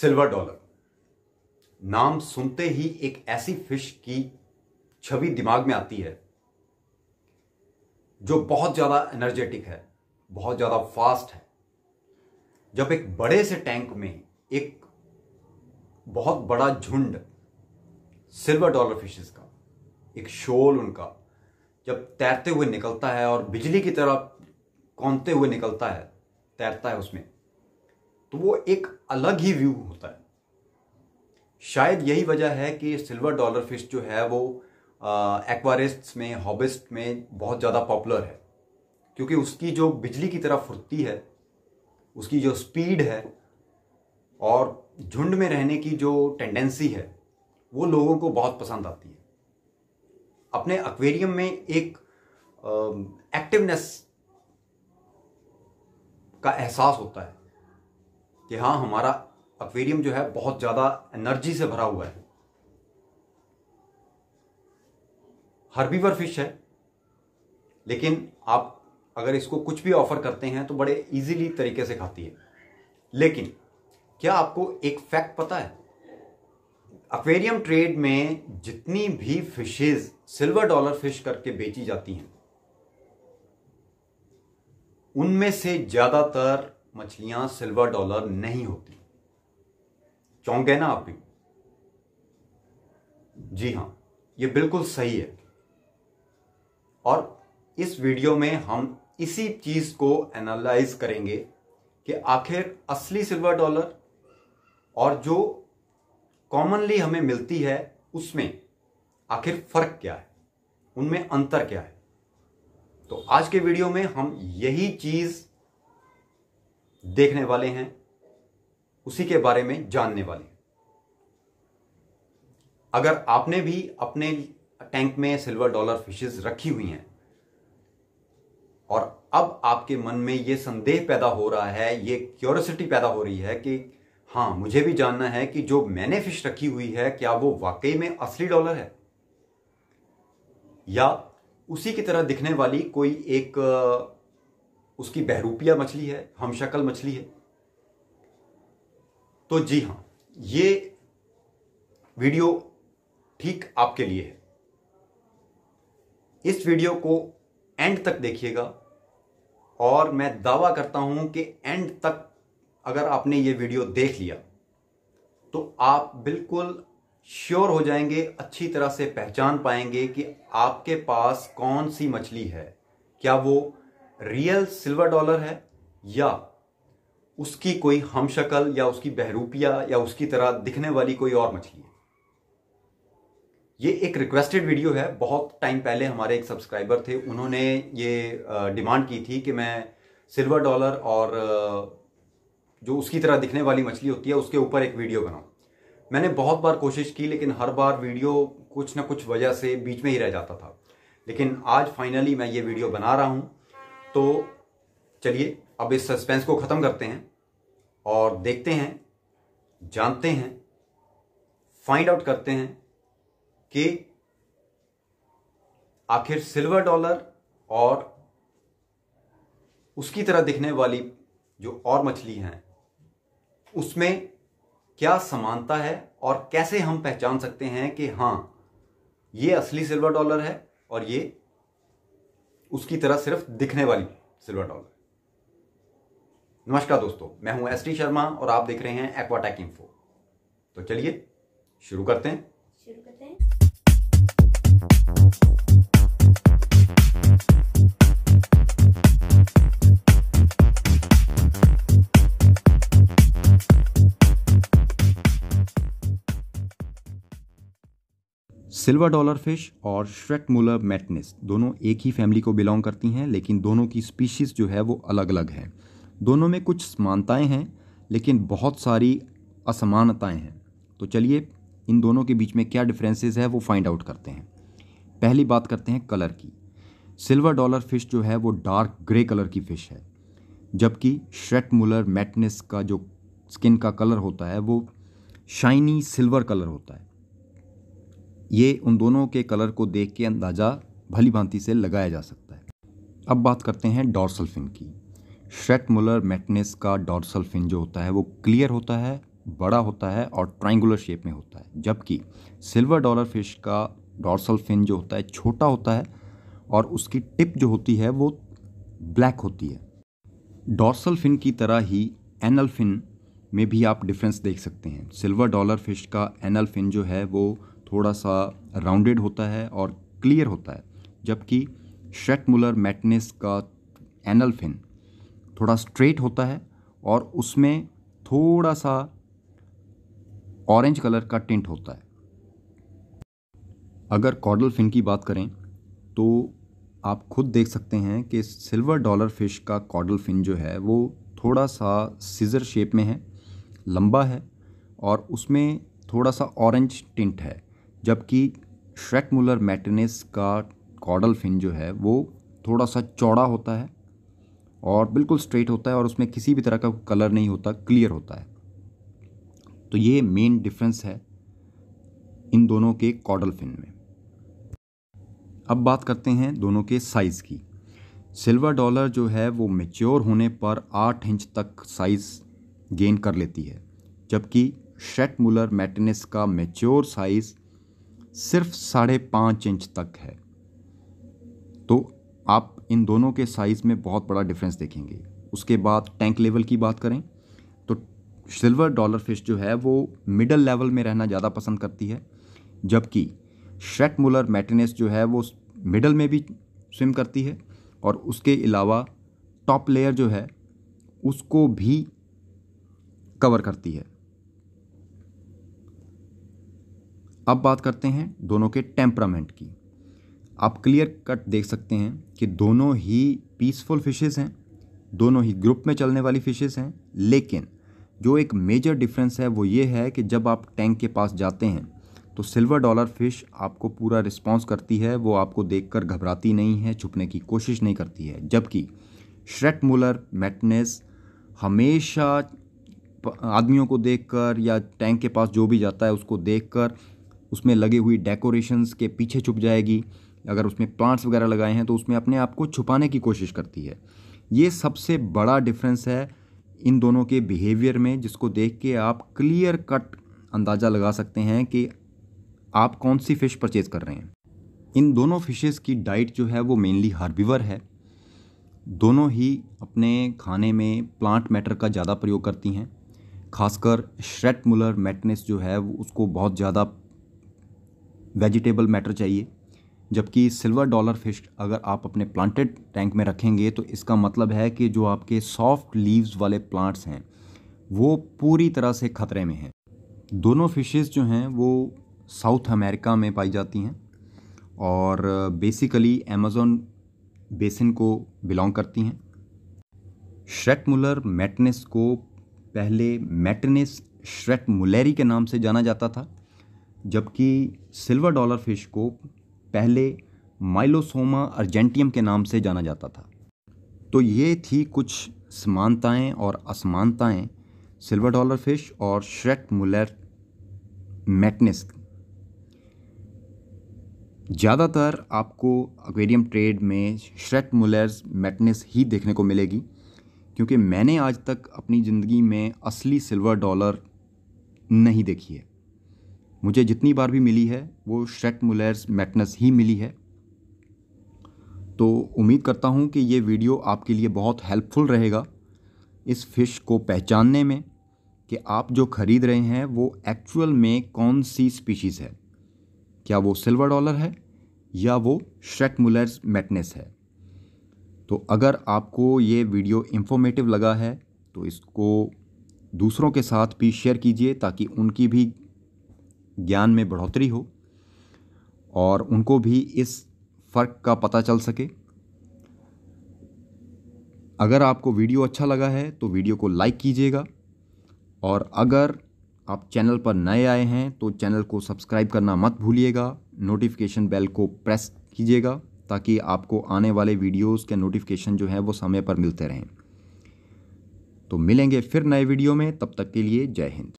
silver dollar नाम सुनते ही एक ऐसी फिश की छवि दिमाग में आती है जो बहुत ज़्यादा एनर्जेटिक है बहुत ज़्यादा फास्ट है जब एक बड़े से टैंक में एक बहुत बड़ा झुंड सिल्वर डॉलर फिशेस का एक शोल उनका जब तैरते हुए निकलता है और बिजली की तरह कौनते हुए निकलता है तैरता है उसमें तो वो एक अलग ही व्यू होता है शायद यही वजह है कि सिल्वर डॉलर फिश जो है वो एक्वारिस्ट में हॉबिस्ट में बहुत ज़्यादा पॉपुलर है क्योंकि उसकी जो बिजली की तरह फुर्ती है उसकी जो स्पीड है और झुंड में रहने की जो टेंडेंसी है वो लोगों को बहुत पसंद आती है अपने एक्वेरियम में एक एक्टिवनेस का एहसास होता है कि हाँ हमारा एक्वेरियम जो है बहुत ज़्यादा एनर्जी से भरा हुआ है हर्बीवर फिश है लेकिन आप अगर इसको कुछ भी ऑफर करते हैं तो बड़े इजीली तरीके से खाती है लेकिन क्या आपको एक फैक्ट पता है एक्वेरियम ट्रेड में जितनी भी फिशेज सिल्वर डॉलर फिश करके बेची जाती हैं उनमें से ज़्यादातर मछलियां सिल्वर डॉलर नहीं होती चौंक गए ना आप भी जी हां ये बिल्कुल सही है और इस वीडियो में हम इसी चीज को एनालाइज करेंगे कि आखिर असली सिल्वर डॉलर और जो कॉमनली हमें मिलती है उसमें आखिर फर्क क्या है उनमें अंतर क्या है तो आज के वीडियो में हम यही चीज़ देखने वाले हैं उसी के बारे में जानने वाले हैं अगर आपने भी अपने टैंक में सिल्वर डॉलर फिशेस रखी हुई हैं और अब आपके मन में यह संदेह पैदा हो रहा है यह क्यूरसिटी पैदा हो रही है कि हां मुझे भी जानना है कि जो मैंने फिश रखी हुई है क्या वो वाकई में असली डॉलर है या उसी की तरह दिखने वाली कोई एक उसकी बहरूपिया मछली है हम शक्ल मछली है तो जी हां ये वीडियो ठीक आपके लिए है इस वीडियो को एंड तक देखिएगा और मैं दावा करता हूं कि एंड तक अगर आपने ये वीडियो देख लिया तो आप बिल्कुल श्योर हो जाएंगे अच्छी तरह से पहचान पाएंगे कि आपके पास कौन सी मछली है क्या वो रियल सिल्वर डॉलर है या उसकी कोई हमशक्ल या उसकी बहरूपिया या उसकी तरह दिखने वाली कोई और मछली है ये एक रिक्वेस्टेड वीडियो है बहुत टाइम पहले हमारे एक सब्सक्राइबर थे उन्होंने ये डिमांड की थी कि मैं सिल्वर डॉलर और जो उसकी तरह दिखने वाली मछली होती है उसके ऊपर एक वीडियो बनाऊं मैंने बहुत बार कोशिश की लेकिन हर बार वीडियो कुछ ना कुछ वजह से बीच में ही रह जाता था लेकिन आज फाइनली मैं ये वीडियो बना रहा हूँ तो चलिए अब इस सस्पेंस को ख़त्म करते हैं और देखते हैं जानते हैं फाइंड आउट करते हैं कि आखिर सिल्वर डॉलर और उसकी तरह दिखने वाली जो और मछली हैं उसमें क्या समानता है और कैसे हम पहचान सकते हैं कि हाँ ये असली सिल्वर डॉलर है और ये उसकी तरह सिर्फ दिखने वाली सिल्वर डॉलर नमस्कार दोस्तों मैं हूं एस टी शर्मा और आप देख रहे हैं एक्वाटेक इन्फो तो चलिए शुरू करते हैं शुरू करते हैं सिल्वर डॉलर फिश और श्रेकमुलर मैटनेस दोनों एक ही फैमिली को बिलोंग करती हैं लेकिन दोनों की स्पीशीज़ जो है वो अलग अलग है दोनों में कुछ समानताएं हैं लेकिन बहुत सारी असमानताएं हैं तो चलिए इन दोनों के बीच में क्या डिफरेंसेस है वो फाइंड आउट करते हैं पहली बात करते हैं कलर की सिल्वर डॉलर फिश जो है वो डार्क ग्रे कलर की फ़िश है जबकि श्रेटमुलर मैटनेस का जो स्किन का कलर होता है वो शाइनी सिल्वर कलर होता है ये उन दोनों के कलर को देख के अंदाज़ा भली भांति से लगाया जा सकता है अब बात करते हैं डॉर्सल फिन की श्रेटमुलर मैटनेस का डॉर्सल फिन जो होता है वो क्लियर होता है बड़ा होता है और ट्राइंगुलर शेप में होता है जबकि सिल्वर डॉलर फिश का डॉर्सल फिन जो होता है छोटा होता है और उसकी टिप जो होती है वो ब्लैक होती है डॉर्सल फिन की तरह ही एनल फिन में भी आप डिफरेंस देख सकते हैं सिल्वर डॉलर फिश का एनल फिन जो है वो थोड़ा सा राउंडेड होता है और क्लियर होता है जबकि शेटमुलर मैटनेस का एनल फिन थोड़ा स्ट्रेट होता है और उसमें थोड़ा सा ऑरेंज कलर का टिंट होता है अगर कॉडल फिन की बात करें तो आप खुद देख सकते हैं कि सिल्वर डॉलर फिश का कॉडल फिन जो है वो थोड़ा सा सीज़र शेप में है लंबा है और उसमें थोड़ा सा ऑरेंज टिंट है जबकि श्रेकमुलर मैटिनेस का कॉडल फिन जो है वो थोड़ा सा चौड़ा होता है और बिल्कुल स्ट्रेट होता है और उसमें किसी भी तरह का कलर नहीं होता क्लियर होता है तो ये मेन डिफरेंस है इन दोनों के कॉडल फिन में अब बात करते हैं दोनों के साइज़ की सिल्वर डॉलर जो है वो मेच्योर होने पर आठ इंच तक साइज़ गेन कर लेती है जबकि मुलर मैटिनेस का मेच्योर साइज़ सिर्फ साढ़े पाँच इंच तक है तो आप इन दोनों के साइज़ में बहुत बड़ा डिफरेंस देखेंगे उसके बाद टैंक लेवल की बात करें तो सिल्वर डॉलर फिश जो है वो मिडल लेवल में रहना ज़्यादा पसंद करती है जबकि श्रेक मुलर मैटिनेस जो है वो मिडल में भी स्विम करती है और उसके अलावा टॉप लेयर जो है उसको भी कवर करती है अब बात करते हैं दोनों के टेम्परामेंट की आप क्लियर कट देख सकते हैं कि दोनों ही पीसफुल फिशेस हैं दोनों ही ग्रुप में चलने वाली फिशेस हैं लेकिन जो एक मेजर डिफरेंस है वो ये है कि जब आप टैंक के पास जाते हैं तो सिल्वर डॉलर फिश आपको पूरा रिस्पॉन्स करती है वो आपको देख घबराती नहीं है छुपने की कोशिश नहीं करती है जबकि मूलर मैटनेस हमेशा आदमियों को देखकर या टैंक के पास जो भी जाता है उसको देखकर उसमें लगे हुई डेकोरेशंस के पीछे छुप जाएगी अगर उसमें प्लांट्स वगैरह लगाए हैं तो उसमें अपने आप को छुपाने की कोशिश करती है ये सबसे बड़ा डिफरेंस है इन दोनों के बिहेवियर में जिसको देख के आप क्लियर कट अंदाज़ा लगा सकते हैं कि आप कौन सी फ़िश परचेज़ कर रहे हैं इन दोनों फिशेस की डाइट जो है वो मेनली हार्बिवर है दोनों ही अपने खाने में प्लांट मैटर का ज़्यादा प्रयोग करती हैं खासकर श्रेट मुलर मैटनेस जो है उसको बहुत ज़्यादा वेजिटेबल मैटर चाहिए जबकि सिल्वर डॉलर फिश अगर आप अपने प्लांटेड टैंक में रखेंगे तो इसका मतलब है कि जो आपके सॉफ्ट लीव्स वाले प्लांट्स हैं वो पूरी तरह से ख़तरे में हैं दोनों फिशेस जो हैं वो साउथ अमेरिका में पाई जाती हैं और बेसिकली अमेज़ोन बेसिन को बिलोंग करती हैं श्रेटमुलर मैटनेस को पहले मैटनेस श्रेटमुलेरी के नाम से जाना जाता था जबकि सिल्वर डॉलर फिश को पहले माइलोसोमा अर्जेंटियम के नाम से जाना जाता था तो ये थी कुछ समानताएं और असमानताएं सिल्वर डॉलर फिश और श्रेक मुलर मैटनेस ज़्यादातर आपको एक्वेरियम ट्रेड में श्रेक मुलर्स मैटनेस ही देखने को मिलेगी क्योंकि मैंने आज तक अपनी ज़िंदगी में असली सिल्वर डॉलर नहीं देखी है मुझे जितनी बार भी मिली है वो श्रेट मुलेर्स मैटनस ही मिली है तो उम्मीद करता हूँ कि ये वीडियो आपके लिए बहुत हेल्पफुल रहेगा इस फ़िश को पहचानने में कि आप जो ख़रीद रहे हैं वो एक्चुअल में कौन सी स्पीशीज़ है क्या वो सिल्वर डॉलर है या वो श्रेट मुलर्स मैटनेस है तो अगर आपको ये वीडियो इन्फॉर्मेटिव लगा है तो इसको दूसरों के साथ भी शेयर कीजिए ताकि उनकी भी ज्ञान में बढ़ोतरी हो और उनको भी इस फ़र्क का पता चल सके अगर आपको वीडियो अच्छा लगा है तो वीडियो को लाइक कीजिएगा और अगर आप चैनल पर नए आए हैं तो चैनल को सब्सक्राइब करना मत भूलिएगा नोटिफिकेशन बेल को प्रेस कीजिएगा ताकि आपको आने वाले वीडियोस के नोटिफिकेशन जो हैं वो समय पर मिलते रहें तो मिलेंगे फिर नए वीडियो में तब तक के लिए जय हिंद